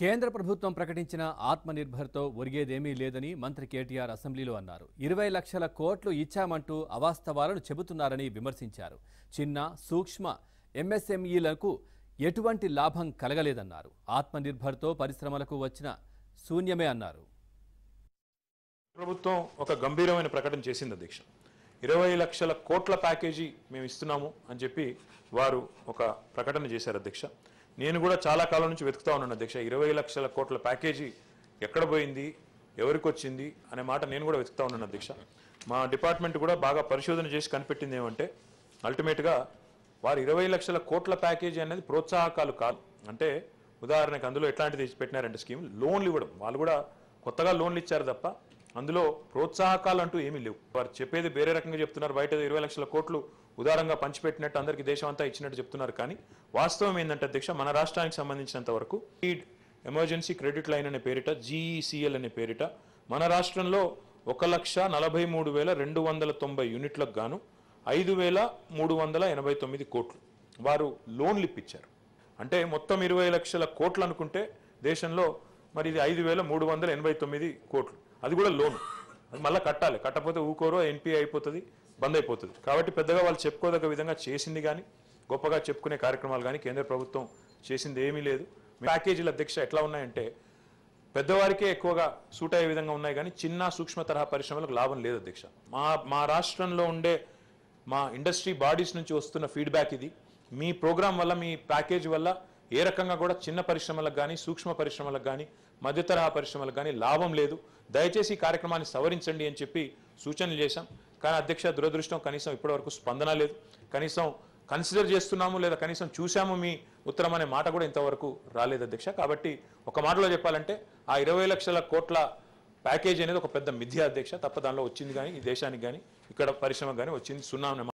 కేంద్ర ప్రభుత్వం ప్రకటించిన ఆత్మనిర్భర్తో ఒరిగేదేమీ లేదని మంత్రి కేటీఆర్ అసెంబ్లీలో అన్నారు ఇరవై లక్షల కోట్లు ఇచ్చామంటూ అవాస్తవాలను చెబుతున్నారని విమర్శించారు చిన్న సూక్ష్మ ఎంఎస్ఎంఈలకు ఎటువంటి లాభం కలగలేదన్నారు ఆత్మనిర్భర్తో పరిశ్రమలకు వచ్చిన శూన్యమే అన్నారు ప్రభుత్వం ఒక గంభీరమైన ప్రకటన చేసింది అధ్యక్ష ఇరవై లక్షల కోట్ల ప్యాకేజీ మేము ఇస్తున్నాము అని చెప్పి వారు ఒక ప్రకటన చేశారు అధ్యక్ష నేను కూడా చాలా కాలం నుంచి వెతుకుతా ఉన్నాను అధ్యక్ష ఇరవై లక్షల కోట్ల ప్యాకేజీ ఎక్కడ పోయింది ఎవరికి వచ్చింది అనే మాట నేను కూడా వెతుకుతా ఉన్నాను అధ్యక్ష మా డిపార్ట్మెంట్ కూడా బాగా పరిశోధన చేసి కనిపెట్టింది ఏమంటే అల్టిమేట్గా వారు ఇరవై లక్షల కోట్ల ప్యాకేజీ అనేది ప్రోత్సాహకాలు కాదు అంటే ఉదాహరణకు అందులో ఎట్లాంటిది పెట్టినారంటే స్కీమ్ లోన్లు ఇవ్వడం వాళ్ళు కూడా కొత్తగా లోన్లు ఇచ్చారు తప్ప అందులో ప్రోత్సాహకాలు అంటూ ఏమీ లేవు వారు చెప్పేది వేరే రకంగా చెప్తున్నారు బయట ఇరవై లక్షల కోట్లు ఉదారంగా పంచిపెట్టినట్టు అందరికీ దేశం అంతా ఇచ్చినట్టు చెప్తున్నారు కానీ వాస్తవం ఏంటంటే అధ్యక్ష మన రాష్ట్రానికి సంబంధించినంత వరకు ఈ ఎమర్జెన్సీ క్రెడిట్ లైన్ అనే పేరిట జీఈసీఎల్ e అనే పేరిట మన రాష్ట్రంలో ఒక లక్ష నలభై మూడు వేల రెండు వందల తొంభై యూనిట్లకు గాను ఐదు వేల మూడు వందల ఎనభై తొమ్మిది కోట్లు వారు లోన్లు ఇప్పించారు అంటే మొత్తం ఇరవై లక్షల కోట్లు అనుకుంటే దేశంలో మరి ఇది ఐదు వేల మూడు వందల ఎనభై తొమ్మిది కోట్లు అది కూడా లోన్ అది మళ్ళీ కట్టాలి కట్టకపోతే ఊకోరు ఎన్పి అయిపోతుంది బంద్ అయిపోతుంది కాబట్టి పెద్దగా వాళ్ళు చెప్పుకోదగ్గ విధంగా చేసింది కానీ గొప్పగా చెప్పుకునే కార్యక్రమాలు కానీ కేంద్ర ప్రభుత్వం చేసింది ఏమీ లేదు ప్యాకేజీల అధ్యక్ష ఎట్లా ఉన్నాయంటే పెద్దవారికే ఎక్కువగా సూట్ అయ్యే విధంగా ఉన్నాయి కానీ చిన్న సూక్ష్మ తరహా పరిశ్రమలకు లాభం లేదు అధ్యక్ష మా మా రాష్ట్రంలో ఉండే మా ఇండస్ట్రీ బాడీస్ నుంచి వస్తున్న ఫీడ్బ్యాక్ ఇది మీ ప్రోగ్రాం వల్ల మీ ప్యాకేజ్ వల్ల ఏ రకంగా కూడా చిన్న పరిశ్రమలకు కానీ సూక్ష్మ పరిశ్రమలకు కానీ మధ్యతరహా పరిశ్రమలకు కానీ లాభం లేదు దయచేసి ఈ కార్యక్రమాన్ని సవరించండి అని చెప్పి సూచనలు చేశాం కానీ అధ్యక్ష దురదృష్టం కనీసం ఇప్పటివరకు స్పందన లేదు కనీసం కన్సిడర్ చేస్తున్నాము లేదా కనీసం చూశాము మీ ఉత్తరం అనే మాట కూడా ఇంతవరకు రాలేదు అధ్యక్ష కాబట్టి ఒక మాటలో చెప్పాలంటే ఆ ఇరవై లక్షల కోట్ల ప్యాకేజ్ అనేది ఒక పెద్ద మిథ్యా అధ్యక్ష తప్ప దానిలో వచ్చింది కానీ ఈ దేశానికి కానీ ఇక్కడ పరిశ్రమకు కానీ వచ్చింది సున్నా